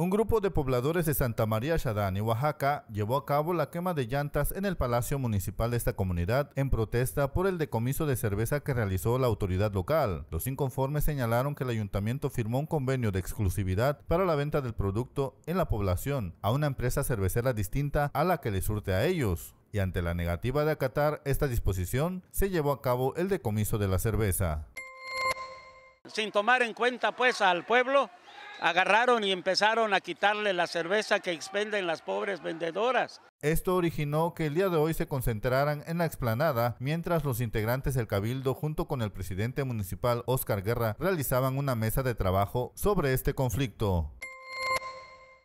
Un grupo de pobladores de Santa María y Oaxaca, llevó a cabo la quema de llantas en el Palacio Municipal de esta comunidad en protesta por el decomiso de cerveza que realizó la autoridad local. Los inconformes señalaron que el ayuntamiento firmó un convenio de exclusividad para la venta del producto en la población a una empresa cervecera distinta a la que le surte a ellos. Y ante la negativa de acatar esta disposición, se llevó a cabo el decomiso de la cerveza sin tomar en cuenta pues al pueblo, agarraron y empezaron a quitarle la cerveza que expenden las pobres vendedoras. Esto originó que el día de hoy se concentraran en la explanada mientras los integrantes del cabildo junto con el presidente municipal Oscar Guerra realizaban una mesa de trabajo sobre este conflicto.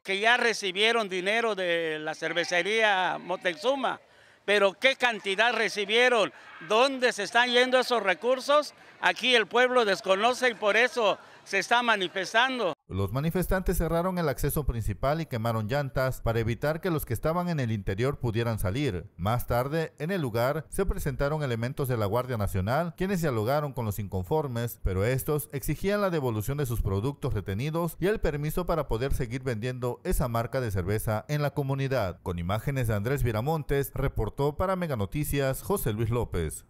Que ya recibieron dinero de la cervecería Motexuma, pero qué cantidad recibieron, dónde se están yendo esos recursos, aquí el pueblo desconoce y por eso se está manifestando. Los manifestantes cerraron el acceso principal y quemaron llantas para evitar que los que estaban en el interior pudieran salir. Más tarde, en el lugar, se presentaron elementos de la Guardia Nacional, quienes dialogaron con los inconformes, pero estos exigían la devolución de sus productos retenidos y el permiso para poder seguir vendiendo esa marca de cerveza en la comunidad. Con imágenes de Andrés Viramontes, reportó para Mega Noticias José Luis López.